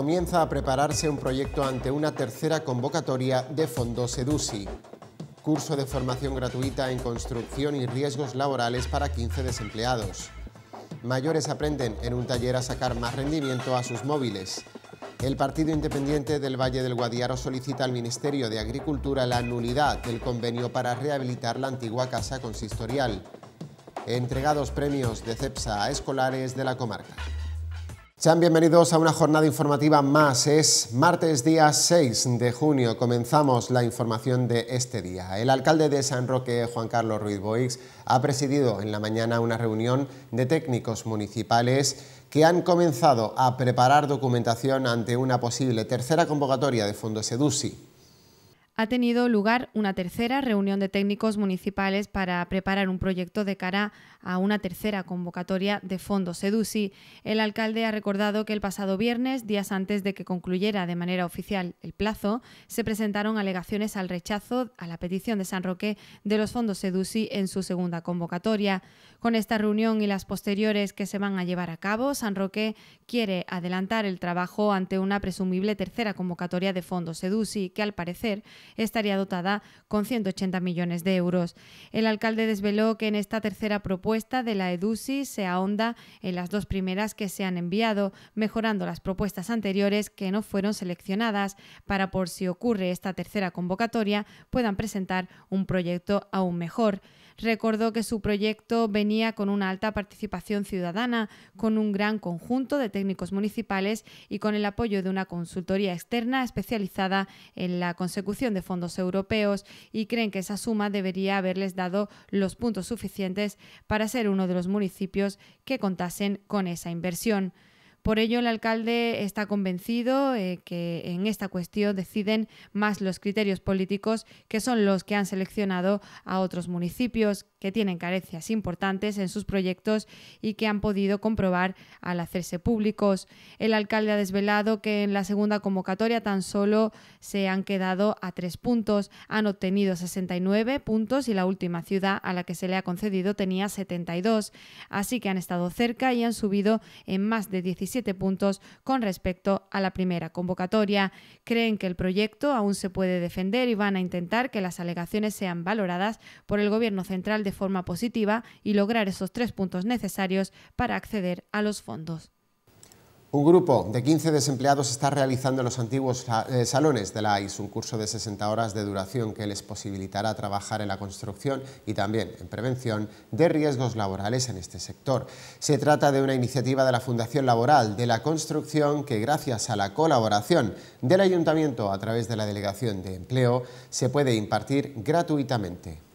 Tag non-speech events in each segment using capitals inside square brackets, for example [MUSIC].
comienza a prepararse un proyecto ante una tercera convocatoria de fondos EDUSI. Curso de formación gratuita en construcción y riesgos laborales para 15 desempleados. Mayores aprenden en un taller a sacar más rendimiento a sus móviles. El Partido Independiente del Valle del Guadiaro solicita al Ministerio de Agricultura la nulidad del convenio para rehabilitar la antigua casa consistorial. Entregados premios de CEPSA a escolares de la comarca. Sean bienvenidos a una jornada informativa más. Es martes día 6 de junio. Comenzamos la información de este día. El alcalde de San Roque, Juan Carlos Ruiz Boix, ha presidido en la mañana una reunión de técnicos municipales que han comenzado a preparar documentación ante una posible tercera convocatoria de fondos EDUSI ha tenido lugar una tercera reunión de técnicos municipales para preparar un proyecto de cara a una tercera convocatoria de fondos Sedusi. El alcalde ha recordado que el pasado viernes, días antes de que concluyera de manera oficial el plazo, se presentaron alegaciones al rechazo a la petición de San Roque de los fondos Sedusi en su segunda convocatoria. Con esta reunión y las posteriores que se van a llevar a cabo, San Roque quiere adelantar el trabajo ante una presumible tercera convocatoria de fondos Sedusi, que al parecer estaría dotada con 180 millones de euros. El alcalde desveló que en esta tercera propuesta de la EDUSI se ahonda en las dos primeras que se han enviado, mejorando las propuestas anteriores que no fueron seleccionadas, para por si ocurre esta tercera convocatoria puedan presentar un proyecto aún mejor. Recordó que su proyecto venía con una alta participación ciudadana, con un gran conjunto de técnicos municipales y con el apoyo de una consultoría externa especializada en la consecución de fondos europeos y creen que esa suma debería haberles dado los puntos suficientes para ser uno de los municipios que contasen con esa inversión. Por ello, el alcalde está convencido eh, que en esta cuestión deciden más los criterios políticos que son los que han seleccionado a otros municipios que tienen carencias importantes en sus proyectos y que han podido comprobar al hacerse públicos. El alcalde ha desvelado que en la segunda convocatoria tan solo se han quedado a tres puntos. Han obtenido 69 puntos y la última ciudad a la que se le ha concedido tenía 72. Así que han estado cerca y han subido en más de 17 puntos con respecto a la primera convocatoria. Creen que el proyecto aún se puede defender y van a intentar que las alegaciones sean valoradas por el Gobierno Central de forma positiva y lograr esos tres puntos necesarios para acceder a los fondos. Un grupo de 15 desempleados está realizando en los antiguos eh, salones de la AIS un curso de 60 horas de duración que les posibilitará trabajar en la construcción y también en prevención de riesgos laborales en este sector. Se trata de una iniciativa de la Fundación Laboral de la Construcción que gracias a la colaboración del Ayuntamiento a través de la Delegación de Empleo se puede impartir gratuitamente.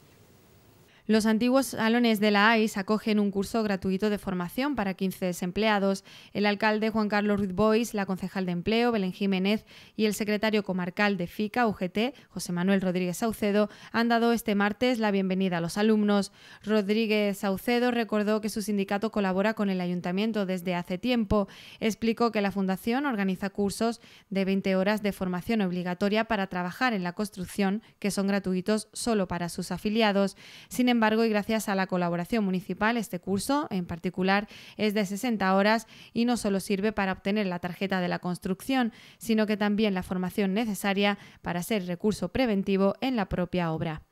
Los antiguos salones de la AIS acogen un curso gratuito de formación para 15 desempleados. El alcalde Juan Carlos Ruiz Bois, la concejal de empleo Belén Jiménez y el secretario comarcal de FICA UGT, José Manuel Rodríguez Saucedo, han dado este martes la bienvenida a los alumnos. Rodríguez Saucedo recordó que su sindicato colabora con el ayuntamiento desde hace tiempo. Explicó que la fundación organiza cursos de 20 horas de formación obligatoria para trabajar en la construcción, que son gratuitos solo para sus afiliados. Sin embargo, y gracias a la colaboración municipal, este curso en particular es de 60 horas y no solo sirve para obtener la tarjeta de la construcción, sino que también la formación necesaria para ser recurso preventivo en la propia obra.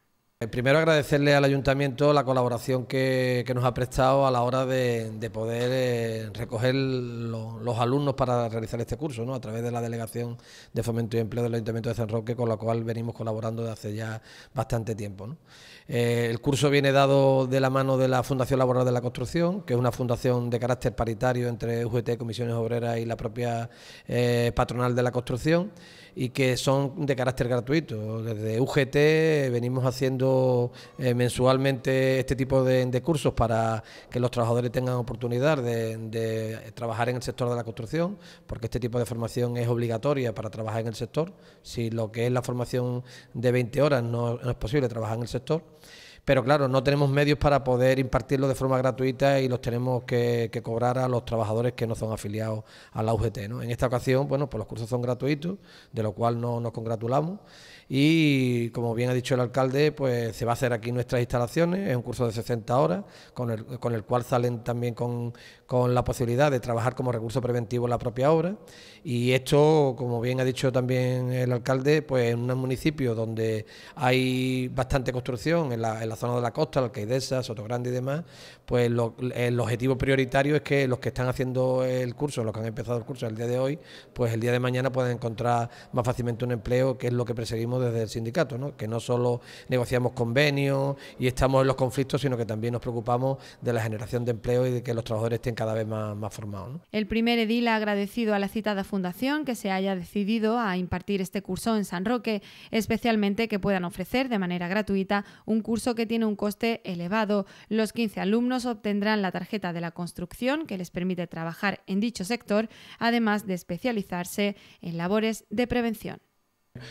Eh, primero agradecerle al ayuntamiento la colaboración que, nos ha prestado a la hora de, poder eh, recoger los alumnos para realizar este curso, ¿no? a través de la Delegación de Fomento y Empleo del Ayuntamiento de San Roque, con la cual venimos colaborando desde hace ya bastante tiempo. Eh, el curso viene dado de la mano de la Fundación Laboral de la Construcción, que es una fundación de carácter paritario entre UGT, Comisiones Obreras y la propia eh, patronal de la construcción y que son de carácter gratuito. Desde UGT eh, venimos haciendo mensualmente este tipo de, cursos para que los trabajadores tengan oportunidad de, trabajar en el sector de la construcción, porque este tipo de formación es obligatoria para trabajar en el sector. Si lo que es la formación de 20 horas no es posible trabajar en el sector, pero claro, no tenemos medios para poder impartirlo de forma gratuita y los tenemos que, cobrar a los trabajadores que no son afiliados a la UGT. ¿no? En esta ocasión, bueno, pues los cursos son gratuitos, de lo cual nos congratulamos y como bien ha dicho el alcalde, pues se va a hacer aquí nuestras instalaciones, es un curso de 60 horas, con el, cual salen también con, con la posibilidad de trabajar como recurso preventivo en la propia obra y esto, como bien ha dicho también el alcalde, pues en un municipio donde hay bastante construcción, en la, zona de la costa, la Alcaidesa, Sotogrande y demás, pues el objetivo prioritario es que los que están haciendo el curso, los que han empezado el curso el día de hoy, pues el día de mañana puedan encontrar más fácilmente un empleo, que es lo que perseguimos desde el sindicato, que no solo negociamos convenios y estamos en los conflictos, sino que también nos preocupamos de la generación de empleo y de que los trabajadores estén cada vez más, formados. El primer edil ha agradecido a la citada fundación que se haya decidido a impartir este curso en San Roque, especialmente que puedan ofrecer de manera gratuita un curso que tiene un coste elevado. Los 15 alumnos obtendrán la tarjeta de la construcción que les permite trabajar en dicho sector, además de especializarse en labores de prevención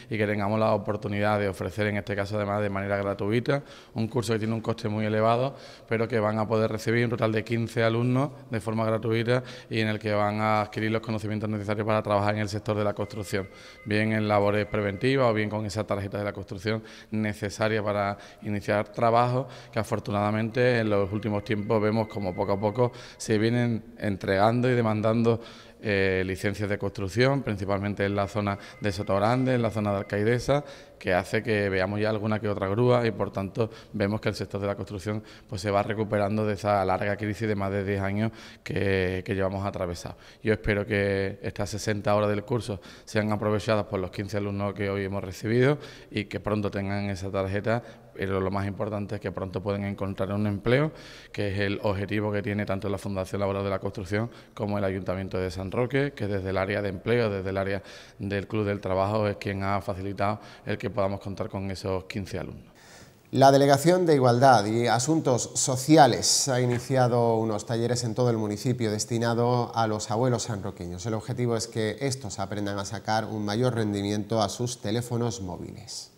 y que tengamos la oportunidad de ofrecer, en este caso además de manera gratuita, un curso que tiene un coste muy elevado, pero que van a poder recibir un total de 15 alumnos de forma gratuita y en el que van a adquirir los conocimientos necesarios para trabajar en el sector de la construcción, bien en labores preventivas o bien con esa tarjeta de la construcción necesaria para iniciar trabajos que afortunadamente en los últimos tiempos vemos como poco a poco se vienen entregando y demandando eh, licencias de construcción, principalmente en la zona de Grande... en la zona de Alcaidesa que hace que veamos ya alguna que otra grúa y por tanto vemos que el sector de la construcción pues se va recuperando de esa larga crisis de más de 10 años que, que llevamos atravesado. Yo espero que estas 60 horas del curso sean aprovechadas por los 15 alumnos que hoy hemos recibido y que pronto tengan esa tarjeta pero lo más importante es que pronto pueden encontrar un empleo, que es el objetivo que tiene tanto la Fundación Laboral de la Construcción como el Ayuntamiento de San Roque, que desde el área de empleo, desde el área del Club del Trabajo, es quien ha facilitado el que podamos contar con esos 15 alumnos. La Delegación de Igualdad y Asuntos Sociales ha iniciado unos talleres en todo el municipio destinado a los abuelos sanroqueños. El objetivo es que estos aprendan a sacar un mayor rendimiento a sus teléfonos móviles.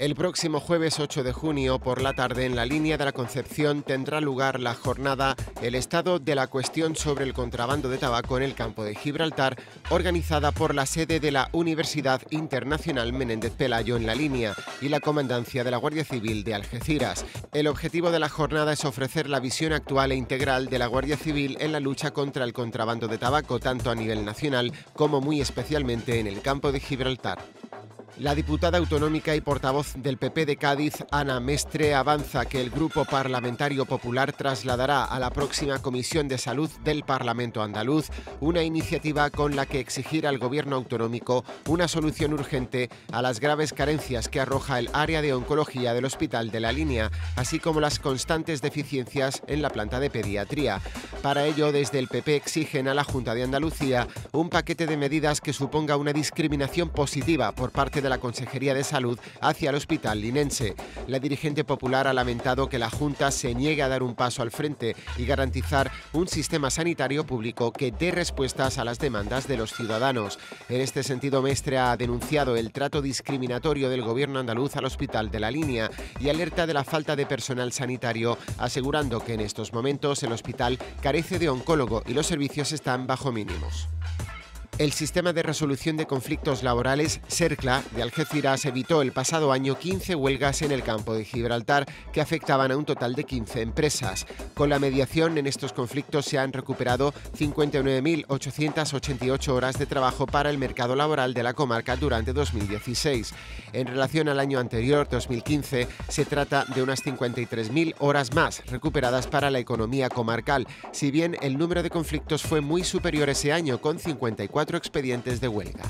El próximo jueves 8 de junio por la tarde en la línea de la Concepción tendrá lugar la jornada El estado de la cuestión sobre el contrabando de tabaco en el campo de Gibraltar, organizada por la sede de la Universidad Internacional Menéndez Pelayo en la línea y la Comandancia de la Guardia Civil de Algeciras. El objetivo de la jornada es ofrecer la visión actual e integral de la Guardia Civil en la lucha contra el contrabando de tabaco, tanto a nivel nacional como muy especialmente en el campo de Gibraltar. La diputada autonómica y portavoz del PP de Cádiz, Ana Mestre, avanza que el Grupo Parlamentario Popular trasladará a la próxima Comisión de Salud del Parlamento andaluz una iniciativa con la que exigir al Gobierno autonómico una solución urgente a las graves carencias que arroja el área de oncología del Hospital de la Línea, así como las constantes deficiencias en la planta de pediatría. Para ello, desde el PP exigen a la Junta de Andalucía un paquete de medidas que suponga una discriminación positiva por parte de la Consejería de Salud hacia el hospital linense. La dirigente popular ha lamentado que la Junta se niegue a dar un paso al frente y garantizar un sistema sanitario público que dé respuestas a las demandas de los ciudadanos. En este sentido, Mestre ha denunciado el trato discriminatorio del gobierno andaluz al hospital de la línea y alerta de la falta de personal sanitario, asegurando que en estos momentos el hospital carece de oncólogo y los servicios están bajo mínimos. El sistema de resolución de conflictos laborales, CERCLA, de Algeciras evitó el pasado año 15 huelgas en el campo de Gibraltar que afectaban a un total de 15 empresas. Con la mediación en estos conflictos se han recuperado 59.888 horas de trabajo para el mercado laboral de la comarca durante 2016. En relación al año anterior, 2015, se trata de unas 53.000 horas más recuperadas para la economía comarcal, si bien el número de conflictos fue muy superior ese año, con 54 expedientes de huelga.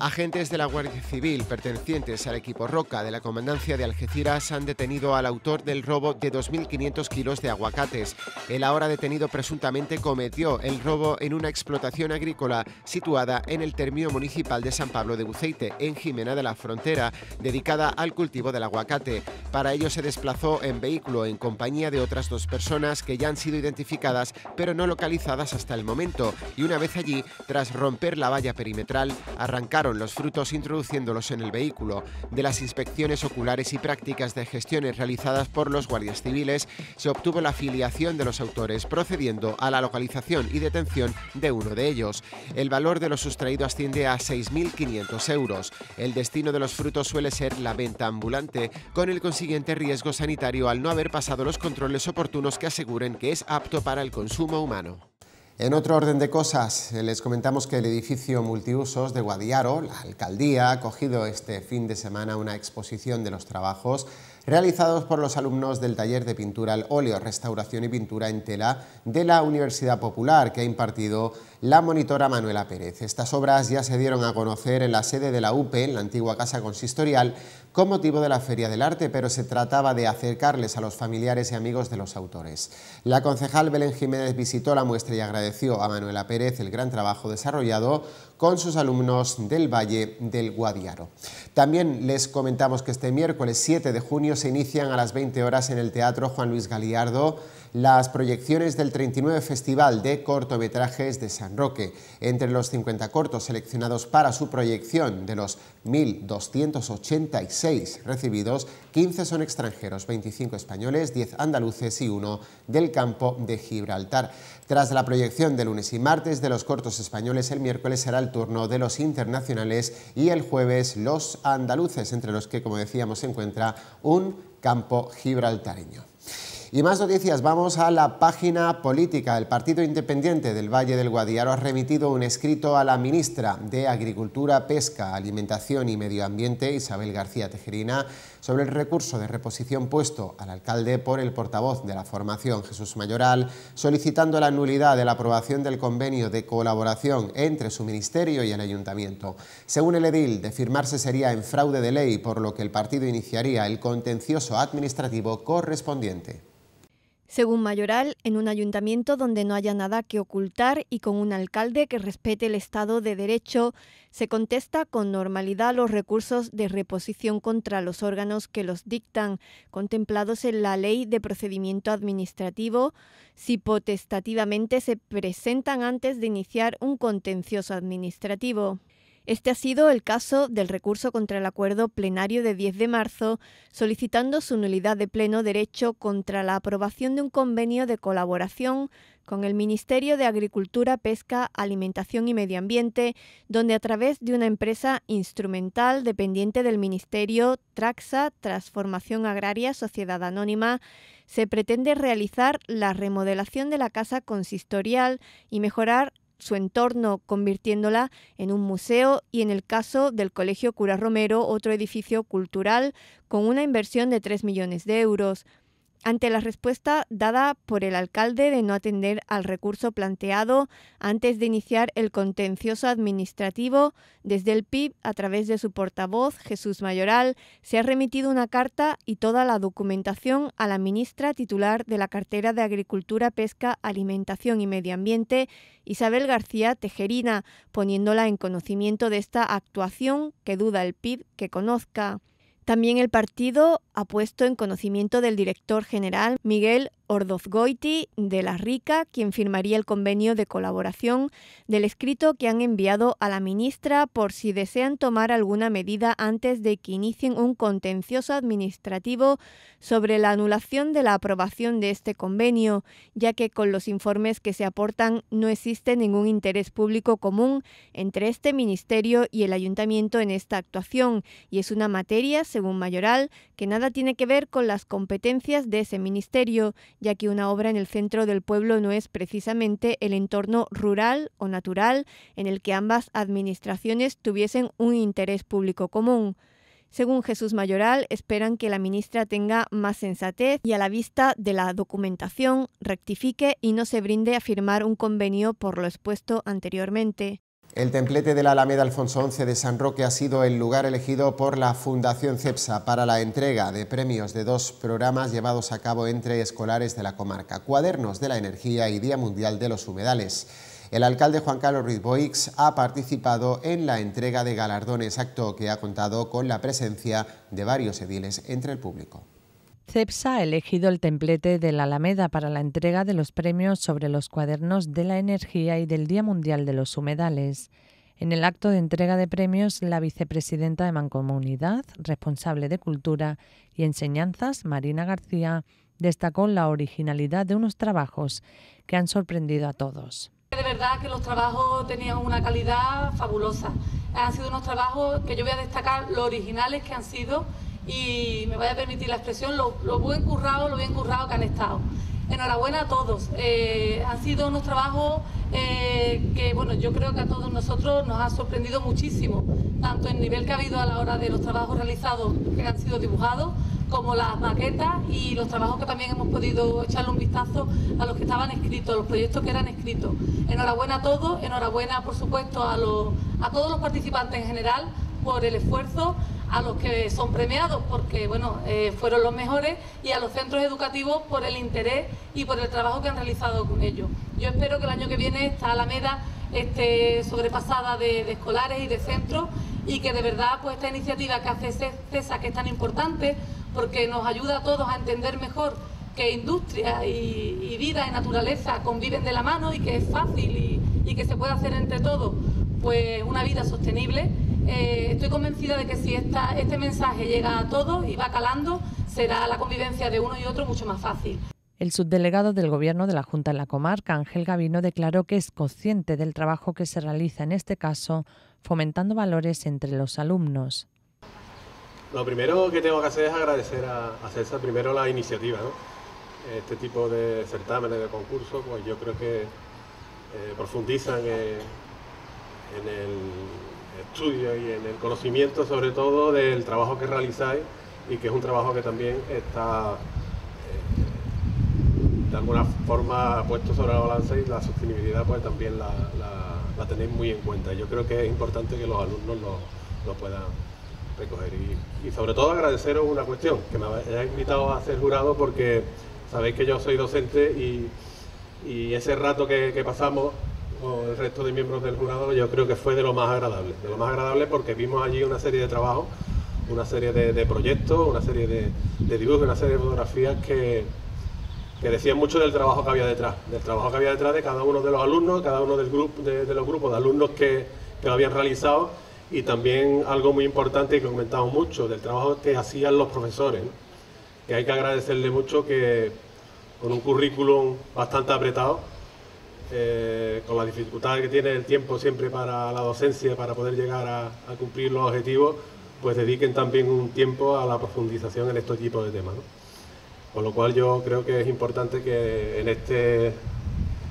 Agentes de la Guardia Civil pertenecientes al equipo Roca de la Comandancia de Algeciras han detenido al autor del robo de 2.500 kilos de aguacates. El ahora detenido presuntamente cometió el robo en una explotación agrícola situada en el término municipal de San Pablo de Buceite, en Jimena de la Frontera, dedicada al cultivo del aguacate. Para ello se desplazó en vehículo en compañía de otras dos personas que ya han sido identificadas pero no localizadas hasta el momento y una vez allí, tras romper la valla perimetral, arrancaron los frutos introduciéndolos en el vehículo. De las inspecciones oculares y prácticas de gestiones realizadas por los guardias civiles, se obtuvo la filiación de los autores, procediendo a la localización y detención de uno de ellos. El valor de lo sustraído asciende a 6.500 euros. El destino de los frutos suele ser la venta ambulante, con el consiguiente riesgo sanitario al no haber pasado los controles oportunos que aseguren que es apto para el consumo humano. En otro orden de cosas, les comentamos que el edificio multiusos de Guadiaro, la alcaldía, ha cogido este fin de semana una exposición de los trabajos realizados por los alumnos del taller de pintura al óleo, restauración y pintura en tela de la Universidad Popular que ha impartido la monitora Manuela Pérez. Estas obras ya se dieron a conocer en la sede de la UPE, en la antigua Casa Consistorial, con motivo de la Feria del Arte, pero se trataba de acercarles a los familiares y amigos de los autores. La concejal Belén Jiménez visitó la muestra y agradeció a Manuela Pérez el gran trabajo desarrollado con sus alumnos del Valle del Guadiaro. También les comentamos que este miércoles 7 de junio se inician a las 20 horas en el Teatro Juan Luis Galiardo las proyecciones del 39 Festival de Cortometrajes de San Roque. Entre los 50 cortos seleccionados para su proyección, de los 1.286 recibidos, 15 son extranjeros, 25 españoles, 10 andaluces y uno del campo de Gibraltar. Tras la proyección de lunes y martes de los cortos españoles, el miércoles será el turno de los internacionales y el jueves los andaluces, entre los que, como decíamos, se encuentra un campo gibraltareño. Y más noticias, vamos a la página política. El Partido Independiente del Valle del Guadiaro ha remitido un escrito a la ministra de Agricultura, Pesca, Alimentación y Medio Ambiente, Isabel García Tejerina, sobre el recurso de reposición puesto al alcalde por el portavoz de la formación, Jesús Mayoral, solicitando la nulidad de la aprobación del convenio de colaboración entre su ministerio y el ayuntamiento. Según el edil, de firmarse sería en fraude de ley, por lo que el partido iniciaría el contencioso administrativo correspondiente. Según Mayoral, en un ayuntamiento donde no haya nada que ocultar y con un alcalde que respete el Estado de Derecho, se contesta con normalidad los recursos de reposición contra los órganos que los dictan, contemplados en la Ley de Procedimiento Administrativo, si potestativamente se presentan antes de iniciar un contencioso administrativo. Este ha sido el caso del recurso contra el acuerdo plenario de 10 de marzo, solicitando su nulidad de pleno derecho contra la aprobación de un convenio de colaboración con el Ministerio de Agricultura, Pesca, Alimentación y Medio Ambiente, donde a través de una empresa instrumental dependiente del Ministerio Traxa, Transformación Agraria, Sociedad Anónima, se pretende realizar la remodelación de la casa consistorial y mejorar su entorno, convirtiéndola en un museo y en el caso del Colegio Cura Romero, otro edificio cultural con una inversión de 3 millones de euros ante la respuesta dada por el alcalde de no atender al recurso planteado antes de iniciar el contencioso administrativo, desde el PIB, a través de su portavoz, Jesús Mayoral, se ha remitido una carta y toda la documentación a la ministra titular de la cartera de Agricultura, Pesca, Alimentación y Medio Ambiente, Isabel García Tejerina, poniéndola en conocimiento de esta actuación que duda el PIB que conozca. También el partido ha puesto en conocimiento del director general Miguel Ordozgoiti de La Rica, quien firmaría el convenio de colaboración del escrito que han enviado a la ministra por si desean tomar alguna medida antes de que inicien un contencioso administrativo sobre la anulación de la aprobación de este convenio, ya que con los informes que se aportan no existe ningún interés público común entre este ministerio y el ayuntamiento en esta actuación, y es una materia, según Mayoral, que nada tiene que ver con las competencias de ese ministerio, ya que una obra en el centro del pueblo no es precisamente el entorno rural o natural en el que ambas administraciones tuviesen un interés público común. Según Jesús Mayoral, esperan que la ministra tenga más sensatez y a la vista de la documentación rectifique y no se brinde a firmar un convenio por lo expuesto anteriormente. El templete de la Alameda Alfonso XI de San Roque ha sido el lugar elegido por la Fundación CEPSA para la entrega de premios de dos programas llevados a cabo entre escolares de la comarca, Cuadernos de la Energía y Día Mundial de los Humedales. El alcalde Juan Carlos Ruiz Boix ha participado en la entrega de galardones, acto que ha contado con la presencia de varios ediles entre el público. CEPSA ha elegido el templete de la Alameda para la entrega de los premios sobre los cuadernos de la energía y del Día Mundial de los Humedales. En el acto de entrega de premios, la vicepresidenta de Mancomunidad, responsable de Cultura y Enseñanzas, Marina García, destacó la originalidad de unos trabajos que han sorprendido a todos. De verdad que los trabajos tenían una calidad fabulosa. Han sido unos trabajos que yo voy a destacar ...los originales que han sido y me voy a permitir la expresión, lo, buen currado, lo bien currado que han estado. Enhorabuena a todos. Eh, han sido unos trabajos eh, que, bueno, yo creo que a todos nosotros nos ha sorprendido muchísimo, tanto el nivel que ha habido a la hora de los trabajos realizados que han sido dibujados, como las maquetas y los trabajos que también hemos podido echarle un vistazo a los que estaban escritos, los proyectos que eran escritos. Enhorabuena a todos, enhorabuena, por supuesto, a, a todos los participantes en general por el esfuerzo, a los que son premiados porque bueno, eh, fueron los mejores y a los centros educativos por el interés y por el trabajo que han realizado con ellos. Yo espero que el año que viene esta Alameda esté sobrepasada de, escolares y de centros y que de verdad pues esta iniciativa que hace CESA, que es tan importante, porque nos ayuda a todos a entender mejor que industria y, vida y naturaleza conviven de la mano y que es fácil y, y que se puede hacer entre todos pues una vida sostenible eh, estoy convencida de que si este mensaje llega a todos y va calando, será la convivencia de uno y otro mucho más fácil. El subdelegado del Gobierno de la Junta en la comarca, Ángel Gavino, declaró que es consciente del trabajo que se realiza en este caso, fomentando valores entre los alumnos. Lo primero que tengo que hacer es agradecer a, a César primero la iniciativa. Este tipo de certámenes, de concursos, pues yo creo que eh, profundizan en el estudio y en el conocimiento sobre todo del trabajo que realizáis y que es un trabajo que también está eh, de alguna forma puesto sobre la balanza y la sostenibilidad pues también la, tenéis muy en cuenta. Yo creo que es importante que los alumnos lo, puedan recoger y, sobre todo agradeceros una cuestión, que me ha invitado a ser jurado porque sabéis que yo soy docente y, ese rato que pasamos el resto de miembros del jurado, yo creo que fue de lo más agradable. De lo más agradable porque vimos allí una serie de trabajos, una serie de, proyectos, una serie de, dibujos, una serie de fotografías que, decían mucho del trabajo que había detrás, del trabajo que había detrás de cada uno de los alumnos, cada uno del grupo, de, los grupos de alumnos que, lo habían realizado y también algo muy importante que comentamos mucho, del trabajo que hacían los profesores, que hay que agradecerle mucho que con un currículum bastante apretado, eh, con la dificultad que tiene el tiempo siempre para la docencia, para poder llegar a, cumplir los objetivos, pues dediquen también un tiempo a la profundización en este tipo de temas. Con lo cual yo creo que es importante que en este,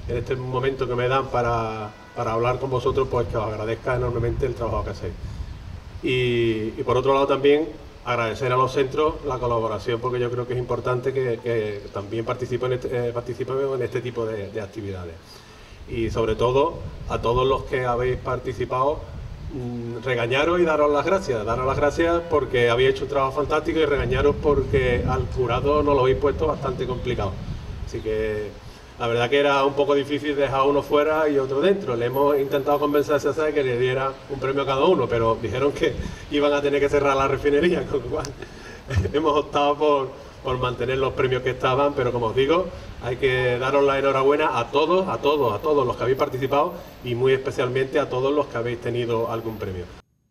en este momento que me dan para, hablar con vosotros, pues que os agradezca enormemente el trabajo que hacéis. y por otro lado también agradecer a los centros la colaboración porque yo creo que es importante que, también participen, en este, eh, este tipo de, actividades. Y sobre todo a todos los que habéis participado, mm, regañaros y daros las gracias. Daros las gracias porque habéis hecho un trabajo fantástico y regañaros porque al jurado no lo habéis puesto bastante complicado. Así que la verdad que era un poco difícil dejar uno fuera y otro dentro. Le hemos intentado convencer a César que le diera un premio a cada uno, pero dijeron que iban a tener que cerrar la refinería, [LAUGHS] con lo cual [LAUGHS] hemos optado por, por mantener los premios que estaban, pero como os digo, hay que daros la enhorabuena a todos, a todos, a todos los que habéis participado y muy especialmente a todos los que habéis tenido algún premio.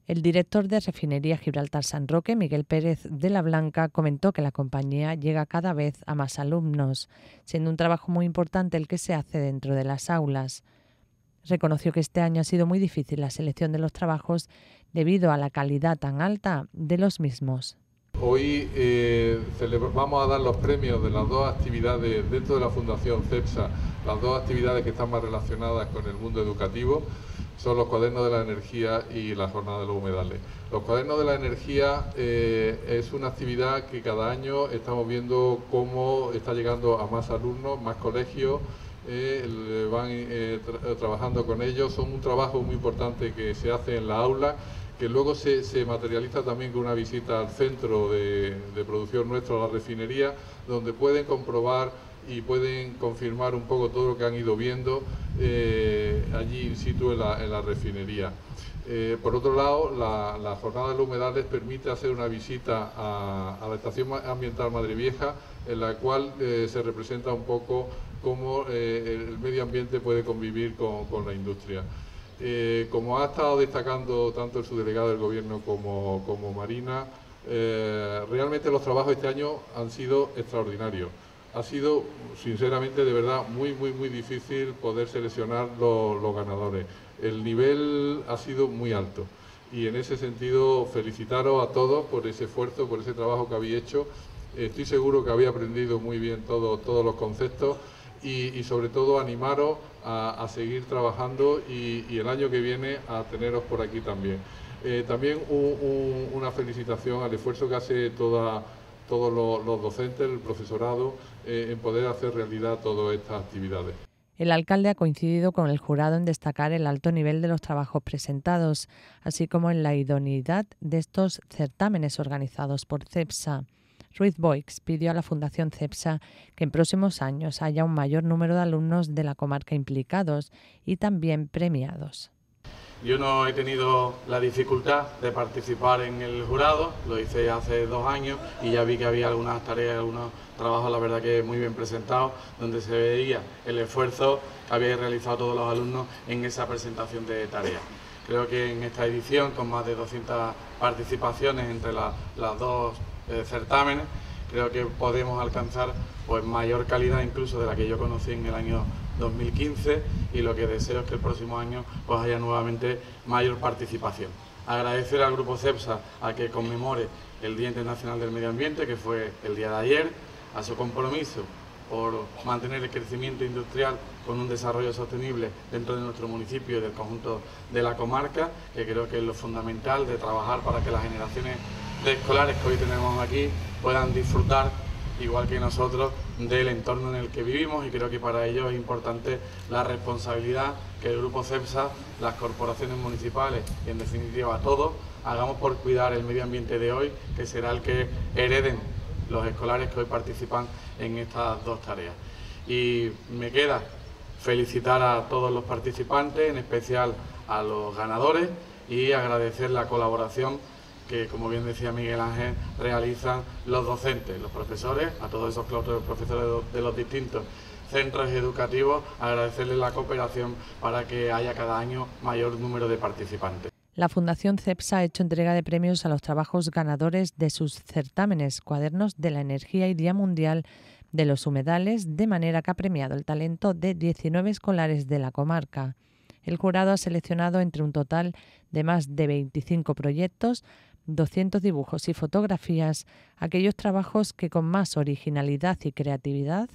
El director de Refinería Gibraltar San Roque, Miguel Pérez de la Blanca, comentó que la compañía llega cada vez a más alumnos, siendo un trabajo muy importante el que se hace dentro de las aulas. Reconoció que este año ha sido muy difícil la selección de los trabajos debido a la calidad tan alta de los mismos. Hoy eh, vamos a dar los premios de las dos actividades dentro de la Fundación CEPSA, las dos actividades que están más relacionadas con el mundo educativo son los cuadernos de la energía y la jornada de los humedales. Los cuadernos de la energía eh, es una actividad que cada año estamos viendo cómo está llegando a más alumnos, más colegios, eh, eh, van trabajando con ellos. Son un trabajo muy importante que se hace en la aula, que luego se, materializa también con una visita al centro de, de producción nuestro, a la refinería, donde pueden comprobar y pueden confirmar un poco todo lo que han ido viendo eh, allí in situ en la, refinería. Eh, por otro lado, la, jornada de los humedales permite hacer una visita a, la Estación Ambiental Madre Vieja, en la cual eh, se representa un poco cómo el medio ambiente puede convivir con, la industria. como ha estado destacando tanto el delegado del Gobierno como, como Marina, realmente los trabajos este año han sido extraordinarios ha sido sinceramente de verdad muy muy muy difícil poder seleccionar los, ganadores. El nivel ha sido muy alto y en ese sentido felicitaros a todos por ese esfuerzo, por ese trabajo que habéis hecho. Estoy seguro que habéis aprendido muy bien todo, todos los conceptos y, sobre todo animaros a, seguir trabajando y, el año que viene a teneros por aquí también. Eh, también una felicitación al esfuerzo que hace toda todos los, docentes, el profesorado, en eh, poder hacer realidad todas estas actividades. El alcalde ha coincidido con el jurado en destacar el alto nivel de los trabajos presentados, así como en la idoneidad de estos certámenes organizados por CEPSA. Ruiz Boix pidió a la Fundación CEPSA que en próximos años haya un mayor número de alumnos de la comarca implicados y también premiados. Yo no he tenido la dificultad de participar en el jurado, lo hice hace dos años y ya vi que había algunas tareas, algunos trabajos, la verdad que muy bien presentados, donde se veía el esfuerzo que habían realizado todos los alumnos en esa presentación de tareas. Creo que en esta edición, con más de 200 participaciones entre las dos eh, certámenes, creo que podemos alcanzar pues, mayor calidad incluso de la que yo conocí en el año 2015 y lo que deseo es que el próximo año pues haya nuevamente mayor participación. Agradecer al Grupo CEPSA a que conmemore el Día Internacional del Medio Ambiente, que fue el día de ayer, a su compromiso por mantener el crecimiento industrial con un desarrollo sostenible dentro de nuestro municipio y del conjunto de la comarca, que creo que es lo fundamental de trabajar para que las generaciones de escolares que hoy tenemos aquí puedan disfrutar igual que nosotros, del entorno en el que vivimos y creo que para ello es importante la responsabilidad que el Grupo CEPSA, las corporaciones municipales y en definitiva todos hagamos por cuidar el medio ambiente de hoy, que será el que hereden los escolares que hoy participan en estas dos tareas. Y me queda felicitar a todos los participantes, en especial a los ganadores y agradecer la colaboración que, como bien decía Miguel Ángel, realizan los docentes, los profesores, a todos esos claustros profesores de los distintos centros educativos, agradecerles la cooperación para que haya cada año mayor número de participantes. La Fundación CEPSA ha hecho entrega de premios a los trabajos ganadores de sus certámenes Cuadernos de la Energía y Día Mundial de los Humedales, de manera que ha premiado el talento de 19 escolares de la comarca. El jurado ha seleccionado entre un total de más de 25 proyectos 200 dibujos y fotografías, aquellos trabajos que con más originalidad y creatividad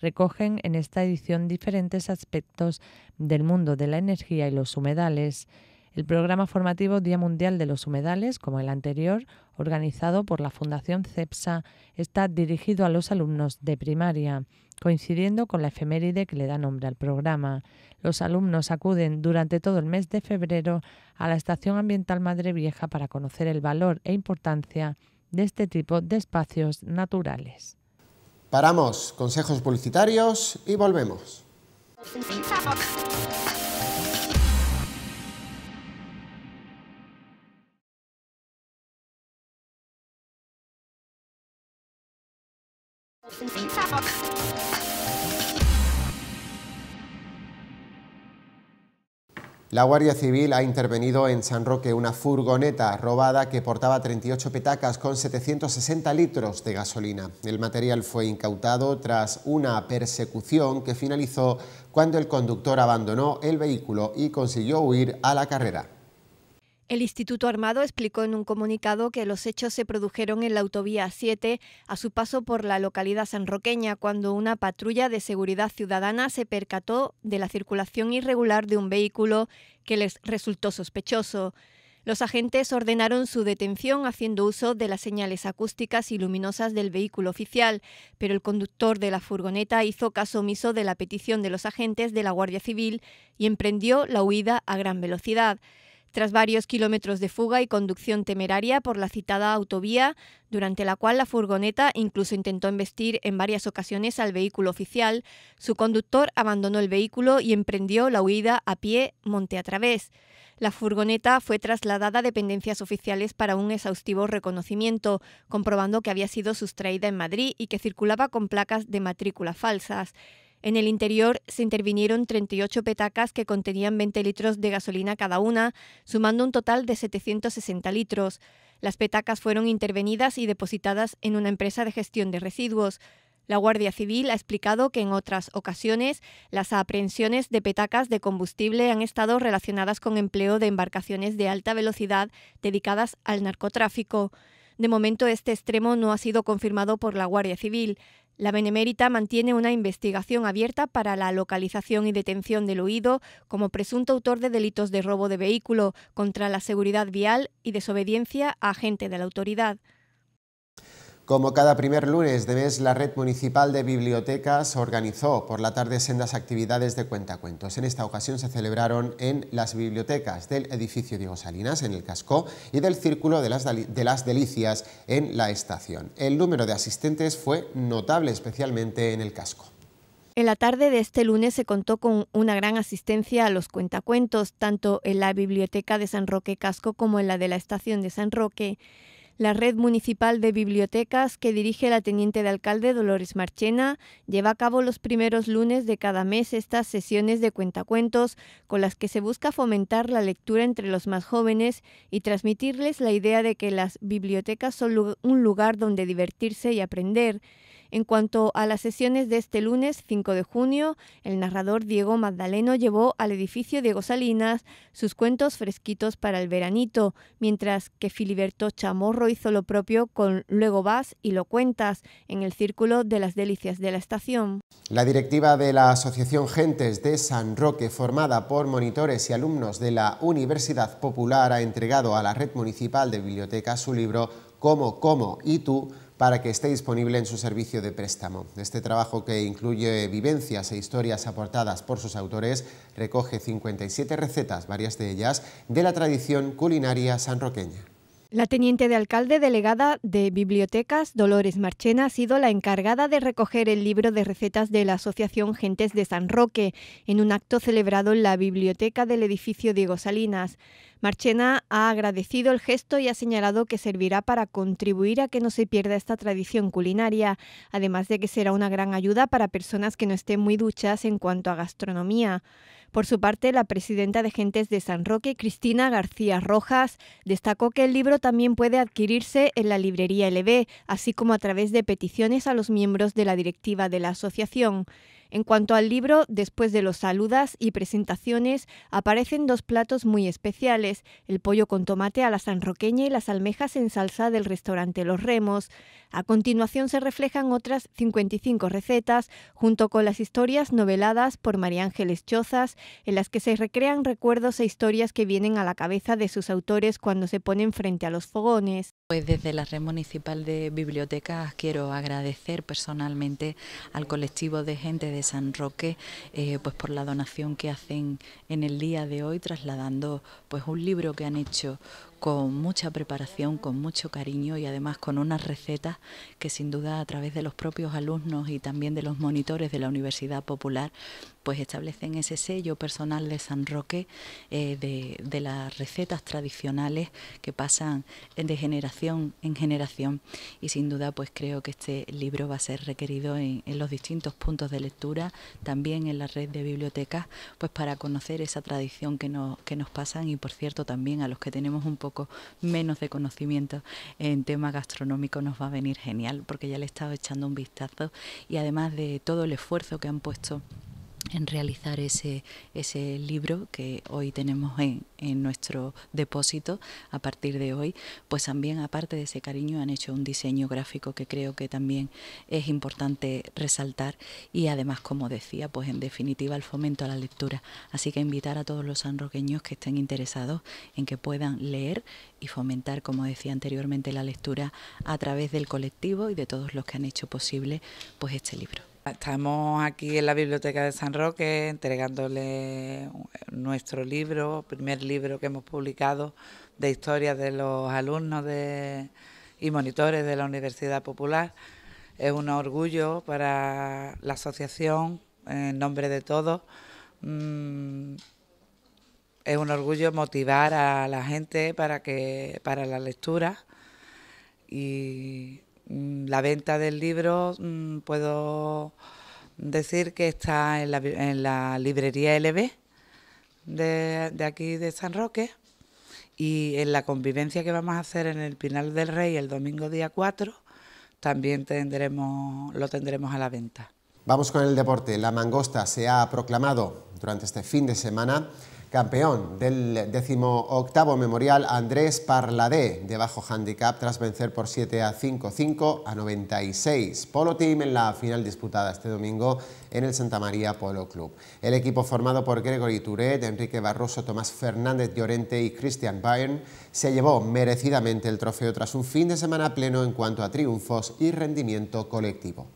recogen en esta edición diferentes aspectos del mundo de la energía y los humedales. El programa formativo Día Mundial de los Humedales, como el anterior, organizado por la Fundación CEPSA, está dirigido a los alumnos de primaria. Coincidiendo con la efeméride que le da nombre al programa, los alumnos acuden durante todo el mes de febrero a la Estación Ambiental Madre Vieja para conocer el valor e importancia de este tipo de espacios naturales. Paramos, consejos publicitarios y volvemos. La Guardia Civil ha intervenido en San Roque una furgoneta robada que portaba 38 petacas con 760 litros de gasolina. El material fue incautado tras una persecución que finalizó cuando el conductor abandonó el vehículo y consiguió huir a la carrera. El Instituto Armado explicó en un comunicado que los hechos se produjeron en la autovía 7 a su paso por la localidad sanroqueña cuando una patrulla de seguridad ciudadana se percató de la circulación irregular de un vehículo que les resultó sospechoso. Los agentes ordenaron su detención haciendo uso de las señales acústicas y luminosas del vehículo oficial, pero el conductor de la furgoneta hizo caso omiso de la petición de los agentes de la Guardia Civil y emprendió la huida a gran velocidad. Tras varios kilómetros de fuga y conducción temeraria por la citada autovía, durante la cual la furgoneta incluso intentó embestir en varias ocasiones al vehículo oficial, su conductor abandonó el vehículo y emprendió la huida a pie monte a través. La furgoneta fue trasladada a dependencias oficiales para un exhaustivo reconocimiento, comprobando que había sido sustraída en Madrid y que circulaba con placas de matrícula falsas. En el interior se intervinieron 38 petacas que contenían 20 litros de gasolina cada una, sumando un total de 760 litros. Las petacas fueron intervenidas y depositadas en una empresa de gestión de residuos. La Guardia Civil ha explicado que en otras ocasiones las aprehensiones de petacas de combustible han estado relacionadas con empleo de embarcaciones de alta velocidad dedicadas al narcotráfico. De momento este extremo no ha sido confirmado por la Guardia Civil. La Benemérita mantiene una investigación abierta para la localización y detención del huido como presunto autor de delitos de robo de vehículo contra la seguridad vial y desobediencia a agente de la autoridad. Como cada primer lunes de mes, la Red Municipal de Bibliotecas organizó por la tarde sendas actividades de cuentacuentos. En esta ocasión se celebraron en las bibliotecas del edificio Diego Salinas, en el Casco, y del Círculo de las, Delicias, en la estación. El número de asistentes fue notable, especialmente en el Casco. En la tarde de este lunes se contó con una gran asistencia a los cuentacuentos, tanto en la Biblioteca de San Roque Casco como en la de la Estación de San Roque. La red municipal de bibliotecas que dirige la teniente de alcalde Dolores Marchena lleva a cabo los primeros lunes de cada mes estas sesiones de cuentacuentos con las que se busca fomentar la lectura entre los más jóvenes y transmitirles la idea de que las bibliotecas son un lugar donde divertirse y aprender. En cuanto a las sesiones de este lunes 5 de junio, el narrador Diego Magdaleno llevó al edificio Diego Salinas sus cuentos fresquitos para el veranito, mientras que Filiberto Chamorro hizo lo propio con Luego vas y lo cuentas en el Círculo de las Delicias de la Estación. La directiva de la Asociación Gentes de San Roque, formada por monitores y alumnos de la Universidad Popular, ha entregado a la Red Municipal de Bibliotecas su libro Como, Cómo y Tú, para que esté disponible en su servicio de préstamo. Este trabajo, que incluye vivencias e historias aportadas por sus autores, recoge 57 recetas, varias de ellas de la tradición culinaria sanroqueña. La teniente de alcalde delegada de Bibliotecas, Dolores Marchena, ha sido la encargada de recoger el libro de recetas de la Asociación Gentes de San Roque en un acto celebrado en la biblioteca del edificio Diego Salinas. Marchena ha agradecido el gesto y ha señalado que servirá para contribuir a que no se pierda esta tradición culinaria, además de que será una gran ayuda para personas que no estén muy duchas en cuanto a gastronomía. Por su parte, la presidenta de Gentes de San Roque, Cristina García Rojas, destacó que el libro también puede adquirirse en la librería LB, así como a través de peticiones a los miembros de la directiva de la asociación. En cuanto al libro, después de los saludas y presentaciones, aparecen dos platos muy especiales, el pollo con tomate a la sanroqueña y las almejas en salsa del restaurante Los Remos. A continuación se reflejan otras 55 recetas, junto con las historias noveladas por María Ángeles Chozas, en las que se recrean recuerdos e historias que vienen a la cabeza de sus autores cuando se ponen frente a los fogones. Pues desde la Red Municipal de Bibliotecas quiero agradecer personalmente al colectivo de gente de San Roque, eh, pues por la donación que hacen en el día de hoy, trasladando pues un libro que han hecho con mucha preparación, con mucho cariño y además con unas recetas que sin duda a través de los propios alumnos y también de los monitores de la Universidad Popular pues establecen ese sello personal de San Roque eh, de, las recetas tradicionales que pasan de generación en generación y sin duda pues creo que este libro va a ser requerido en, en los distintos puntos de lectura, también en la red de bibliotecas pues para conocer esa tradición que nos, que nos pasan y por cierto también a los que tenemos un poco menos de conocimiento en tema gastronómico nos va a venir genial porque ya le he estado echando un vistazo y además de todo el esfuerzo que han puesto en realizar ese, ese libro que hoy tenemos en, en nuestro depósito a partir de hoy, pues también aparte de ese cariño han hecho un diseño gráfico que creo que también es importante resaltar y además, como decía, pues en definitiva el fomento a la lectura. Así que invitar a todos los sanroqueños que estén interesados en que puedan leer y fomentar, como decía anteriormente, la lectura a través del colectivo y de todos los que han hecho posible pues este libro. Estamos aquí en la Biblioteca de San Roque entregándole nuestro libro, primer libro que hemos publicado de historia de los alumnos y monitores de la Universidad Popular. Es un orgullo para la asociación en nombre de todos. Mm, es un orgullo motivar a la gente para que para la lectura y Mm, la venta del libro mm, puedo decir que está en la, librería LB de, aquí de San Roque y en la convivencia que vamos a hacer en el Pinal del Rey el domingo día 4 también tendremos, lo tendremos a la venta. Vamos con el deporte. La mangosta se ha proclamado durante este fin de semana campeón del octavo Memorial Andrés Parladé de bajo handicap tras vencer por 7 a 5, 5 a 96. Polo Team en la final disputada este domingo en el Santa María Polo Club. El equipo formado por Gregory Tourette, Enrique Barroso, Tomás Fernández Llorente y Christian Bayern se llevó merecidamente el trofeo tras un fin de semana pleno en cuanto a triunfos y rendimiento colectivo.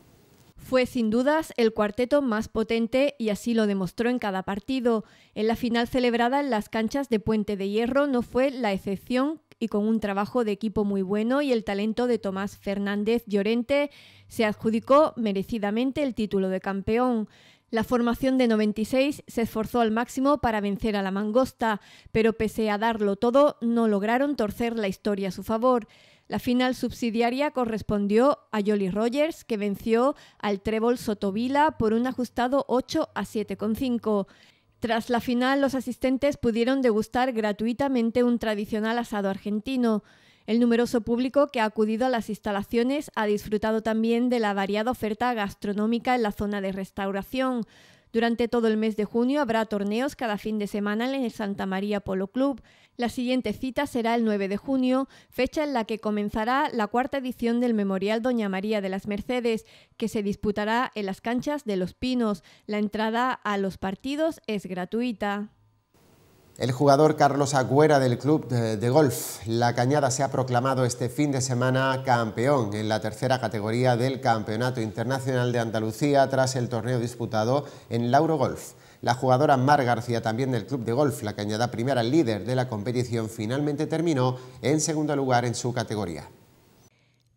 Fue sin dudas el cuarteto más potente y así lo demostró en cada partido. En la final celebrada en las canchas de Puente de Hierro no fue la excepción y con un trabajo de equipo muy bueno y el talento de Tomás Fernández Llorente se adjudicó merecidamente el título de campeón. La formación de 96 se esforzó al máximo para vencer a la mangosta, pero pese a darlo todo, no lograron torcer la historia a su favor. La final subsidiaria correspondió a Jolly Rogers, que venció al Trébol Sotovila por un ajustado 8 a 7,5. Tras la final, los asistentes pudieron degustar gratuitamente un tradicional asado argentino. El numeroso público que ha acudido a las instalaciones ha disfrutado también de la variada oferta gastronómica en la zona de restauración. Durante todo el mes de junio habrá torneos cada fin de semana en el Santa María Polo Club. La siguiente cita será el 9 de junio, fecha en la que comenzará la cuarta edición del Memorial Doña María de las Mercedes, que se disputará en las canchas de Los Pinos. La entrada a los partidos es gratuita. El jugador Carlos Agüera del club de, golf La Cañada se ha proclamado este fin de semana campeón en la tercera categoría del Campeonato Internacional de Andalucía tras el torneo disputado en Lauro Golf. La jugadora Mar García, también del club de golf La Cañada, primera líder de la competición, finalmente terminó en segundo lugar en su categoría.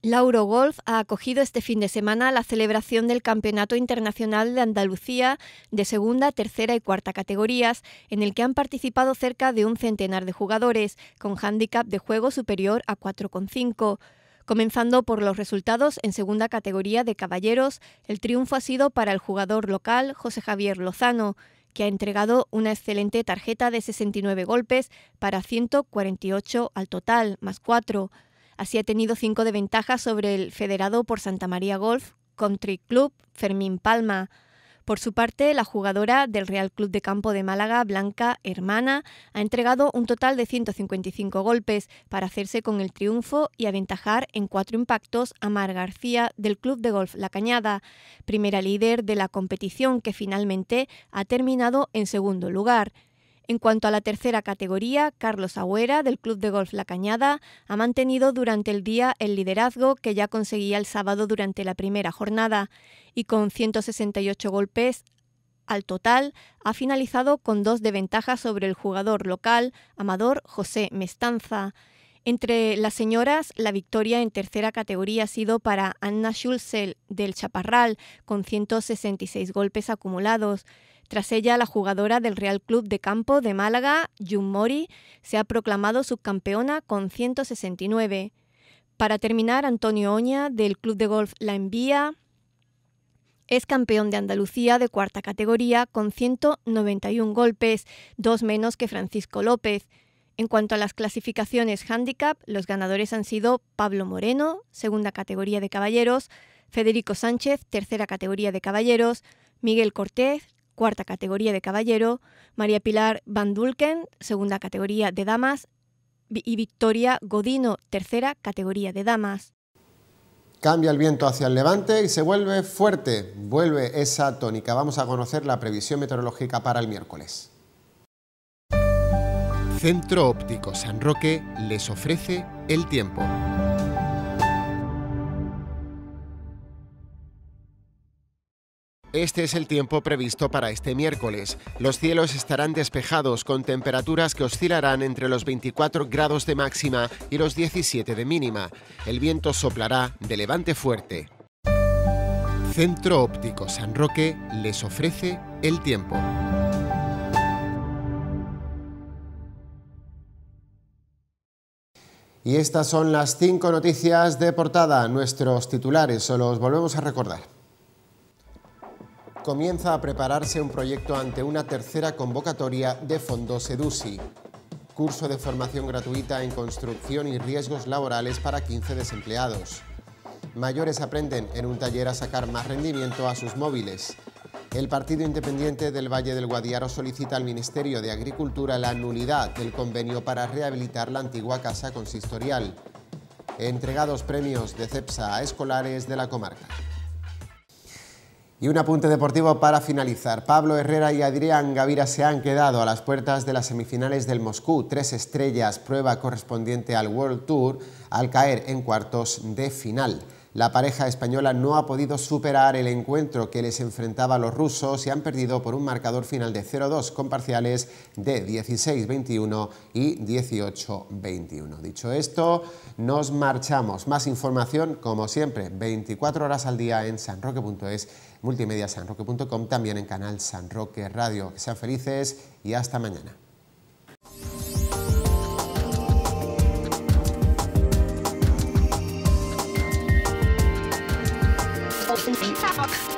Lauro Golf ha acogido este fin de semana la celebración del Campeonato Internacional de Andalucía de segunda, tercera y cuarta categorías, en el que han participado cerca de un centenar de jugadores, con hándicap de juego superior a 4,5. Comenzando por los resultados en segunda categoría de caballeros, el triunfo ha sido para el jugador local José Javier Lozano, que ha entregado una excelente tarjeta de 69 golpes para 148 al total, más 4. Así ha tenido cinco de ventaja sobre el federado por Santa María Golf Country Club, Fermín Palma. Por su parte, la jugadora del Real Club de Campo de Málaga, Blanca Hermana, ha entregado un total de 155 golpes para hacerse con el triunfo y aventajar en cuatro impactos a Mar García del Club de Golf La Cañada, primera líder de la competición que finalmente ha terminado en segundo lugar. En cuanto a la tercera categoría, Carlos Agüera, del Club de Golf La Cañada, ha mantenido durante el día el liderazgo que ya conseguía el sábado durante la primera jornada y con 168 golpes al total, ha finalizado con dos de ventaja sobre el jugador local, amador José Mestanza. Entre las señoras, la victoria en tercera categoría ha sido para Anna Schulzel del Chaparral, con 166 golpes acumulados. Tras ella, la jugadora del Real Club de Campo de Málaga, Jun Mori, se ha proclamado subcampeona con 169. Para terminar, Antonio Oña, del Club de Golf La Envía, es campeón de Andalucía de cuarta categoría con 191 golpes, dos menos que Francisco López. En cuanto a las clasificaciones handicap, los ganadores han sido Pablo Moreno, segunda categoría de caballeros, Federico Sánchez, tercera categoría de caballeros, Miguel Cortés, cuarta categoría de caballero, María Pilar Van Dulken, segunda categoría de damas, y Victoria Godino, tercera categoría de damas. Cambia el viento hacia el levante y se vuelve fuerte, vuelve esa tónica. Vamos a conocer la previsión meteorológica para el miércoles. Centro Óptico San Roque les ofrece el tiempo. Este es el tiempo previsto para este miércoles. Los cielos estarán despejados con temperaturas que oscilarán entre los 24 grados de máxima y los 17 de mínima. El viento soplará de levante fuerte. Centro Óptico San Roque les ofrece el tiempo. Y estas son las cinco noticias de portada. Nuestros titulares, se los volvemos a recordar comienza a prepararse un proyecto ante una tercera convocatoria de fondos EDUSI. Curso de formación gratuita en construcción y riesgos laborales para 15 desempleados. Mayores aprenden en un taller a sacar más rendimiento a sus móviles. El Partido Independiente del Valle del Guadiaro solicita al Ministerio de Agricultura la nulidad del convenio para rehabilitar la antigua casa consistorial. Entregados premios de CEPSA a escolares de la comarca. Y un apunte deportivo para finalizar. Pablo Herrera y Adrián Gavira se han quedado a las puertas de las semifinales del Moscú. Tres estrellas, prueba correspondiente al World Tour, al caer en cuartos de final. La pareja española no ha podido superar el encuentro que les enfrentaba a los rusos y han perdido por un marcador final de 0-2 con parciales de 16-21 y 18-21. Dicho esto, nos marchamos. Más información, como siempre, 24 horas al día en sanroque.es, multimedia sanroque.com, también en canal San Roque Radio. Que sean felices y hasta mañana. Fuck.